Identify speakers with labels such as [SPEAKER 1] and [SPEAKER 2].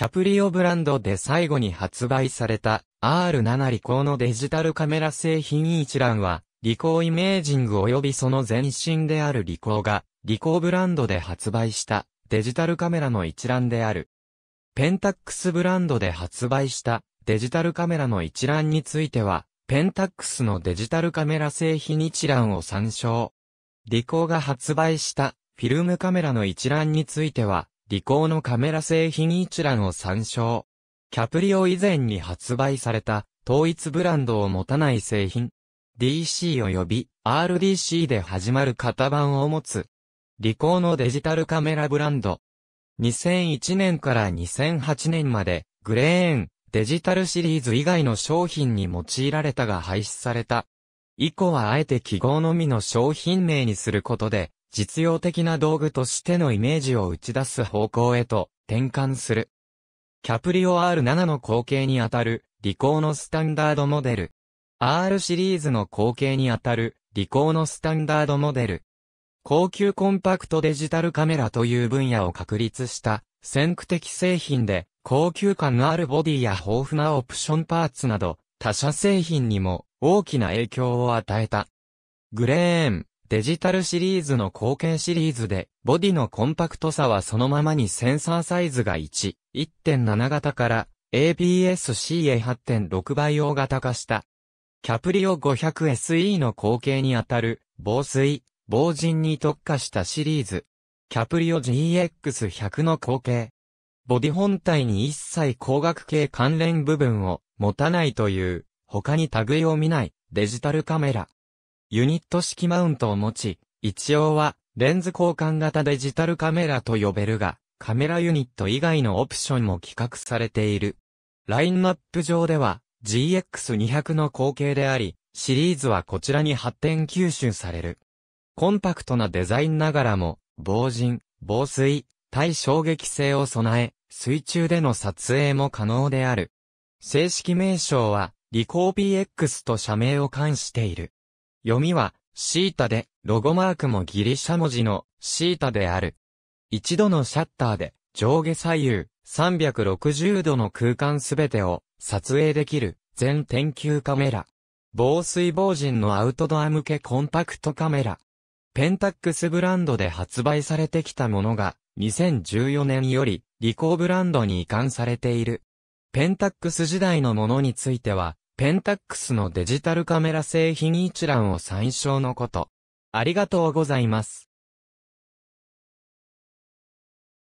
[SPEAKER 1] キャプリオブランドで最後に発売された R7 リコーのデジタルカメラ製品一覧は、リコーイメージング及びその前身であるリコーが、リコーブランドで発売したデジタルカメラの一覧である。ペンタックスブランドで発売したデジタルカメラの一覧については、ペンタックスのデジタルカメラ製品一覧を参照。リコーが発売したフィルムカメラの一覧については、リコーのカメラ製品一覧を参照。キャプリオ以前に発売された、統一ブランドを持たない製品。DC 及び RDC で始まる型番を持つ。リコーのデジタルカメラブランド。2001年から2008年まで、グレーン、デジタルシリーズ以外の商品に用いられたが廃止された。以降はあえて記号のみの商品名にすることで、実用的な道具としてのイメージを打ち出す方向へと転換する。キャプリオ R7 の後継にあたるリコーのスタンダードモデル。R シリーズの後継にあたるリコーのスタンダードモデル。高級コンパクトデジタルカメラという分野を確立した先駆的製品で高級感のあるボディや豊富なオプションパーツなど他社製品にも大きな影響を与えた。グレーン。デジタルシリーズの貢献シリーズで、ボディのコンパクトさはそのままにセンサーサイズが1、1.7型から ABS-C へ8.6倍大型化した。キャプリオ 500SE の後継にあたる、防水、防塵に特化したシリーズ。キャプリオ GX100 の後継。ボディ本体に一切光学系関連部分を持たないという、他に類を見ないデジタルカメラ。ユニット式マウントを持ち、一応は、レンズ交換型デジタルカメラと呼べるが、カメラユニット以外のオプションも企画されている。ラインナップ上では、GX200 の後継であり、シリーズはこちらに発展吸収される。コンパクトなデザインながらも、防塵、防水、対衝撃性を備え、水中での撮影も可能である。正式名称は、リコー PX と社名を冠している。読みは、シータで、ロゴマークもギリシャ文字の、シータである。一度のシャッターで、上下左右、360度の空間すべてを、撮影できる、全天球カメラ。防水防塵のアウトドア向けコンパクトカメラ。ペンタックスブランドで発売されてきたものが、2014年より、リコーブランドに移管されている。ペンタックス時代のものについては、ペンタックスのデジタルカメラ製品一覧を参照のこと。ありがとうございます。